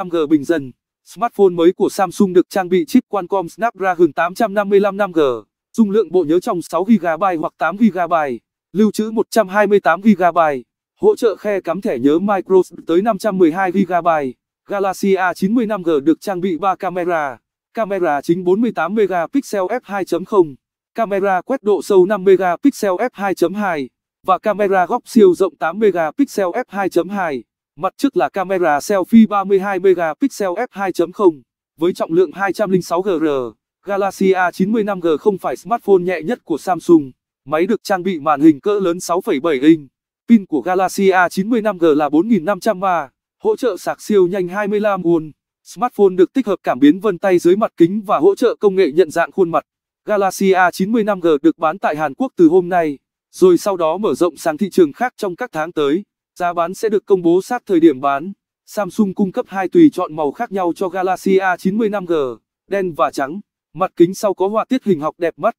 5G bình dân. Smartphone mới của Samsung được trang bị chip Qualcomm Snapdragon 855 5G, dung lượng bộ nhớ trong 6GB hoặc 8GB, lưu trữ 128GB, hỗ trợ khe cắm thẻ nhớ micro tới 512GB. Galaxy A90 5G được trang bị 3 camera, camera chính 48 megapixel f2.0, camera quét độ sâu 5 megapixel f2.2 và camera góc siêu rộng 8 megapixel f2.2. Mặt trước là camera selfie 32 megapixel f2.0 với trọng lượng 206 gr, Galaxy a 95 g không phải smartphone nhẹ nhất của Samsung. Máy được trang bị màn hình cỡ lớn 6,7 inch. Pin của Galaxy a 95 g là 4500mAh, hỗ trợ sạc siêu nhanh 25W. Smartphone được tích hợp cảm biến vân tay dưới mặt kính và hỗ trợ công nghệ nhận dạng khuôn mặt. Galaxy a 95 g được bán tại Hàn Quốc từ hôm nay, rồi sau đó mở rộng sang thị trường khác trong các tháng tới. Giá bán sẽ được công bố sát thời điểm bán. Samsung cung cấp hai tùy chọn màu khác nhau cho Galaxy A95G, đen và trắng. Mặt kính sau có họa tiết hình học đẹp mắt.